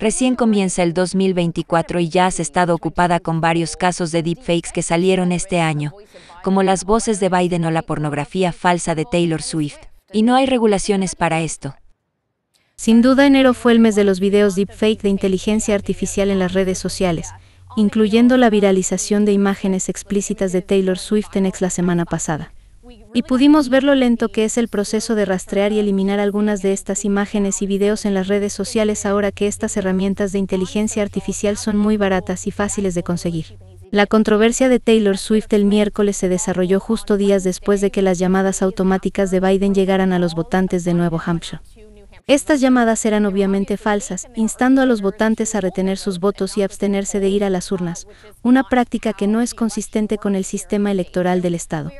Recién comienza el 2024 y ya has estado ocupada con varios casos de deepfakes que salieron este año, como las voces de Biden o la pornografía falsa de Taylor Swift. Y no hay regulaciones para esto. Sin duda enero fue el mes de los videos deepfake de inteligencia artificial en las redes sociales, incluyendo la viralización de imágenes explícitas de Taylor Swift en ex la semana pasada y pudimos ver lo lento que es el proceso de rastrear y eliminar algunas de estas imágenes y videos en las redes sociales ahora que estas herramientas de inteligencia artificial son muy baratas y fáciles de conseguir. La controversia de Taylor Swift el miércoles se desarrolló justo días después de que las llamadas automáticas de Biden llegaran a los votantes de Nuevo Hampshire. Estas llamadas eran obviamente falsas, instando a los votantes a retener sus votos y abstenerse de ir a las urnas, una práctica que no es consistente con el sistema electoral del Estado.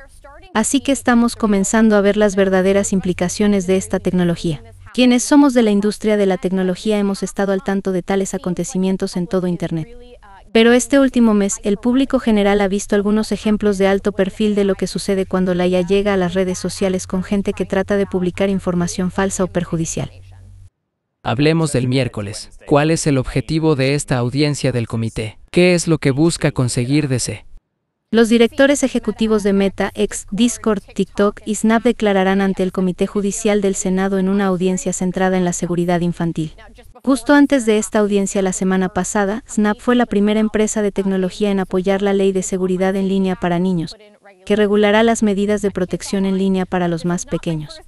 Así que estamos comenzando a ver las verdaderas implicaciones de esta tecnología. Quienes somos de la industria de la tecnología hemos estado al tanto de tales acontecimientos en todo Internet. Pero este último mes el público general ha visto algunos ejemplos de alto perfil de lo que sucede cuando la IA llega a las redes sociales con gente que trata de publicar información falsa o perjudicial. Hablemos del miércoles. ¿Cuál es el objetivo de esta audiencia del comité? ¿Qué es lo que busca conseguir de ese? Los directores ejecutivos de Meta, ex Discord, TikTok y Snap declararán ante el Comité Judicial del Senado en una audiencia centrada en la seguridad infantil. Justo antes de esta audiencia la semana pasada, Snap fue la primera empresa de tecnología en apoyar la ley de seguridad en línea para niños, que regulará las medidas de protección en línea para los más pequeños.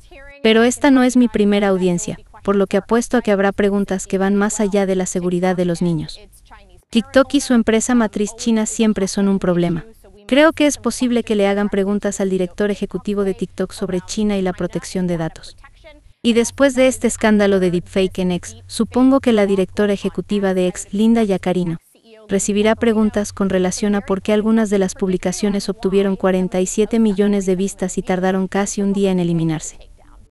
Pero esta no es mi primera audiencia, por lo que apuesto a que habrá preguntas que van más allá de la seguridad de los niños. TikTok y su empresa matriz china siempre son un problema. Creo que es posible que le hagan preguntas al director ejecutivo de TikTok sobre China y la protección de datos. Y después de este escándalo de deepfake en X, supongo que la directora ejecutiva de X, Linda Yacarino, recibirá preguntas con relación a por qué algunas de las publicaciones obtuvieron 47 millones de vistas y tardaron casi un día en eliminarse.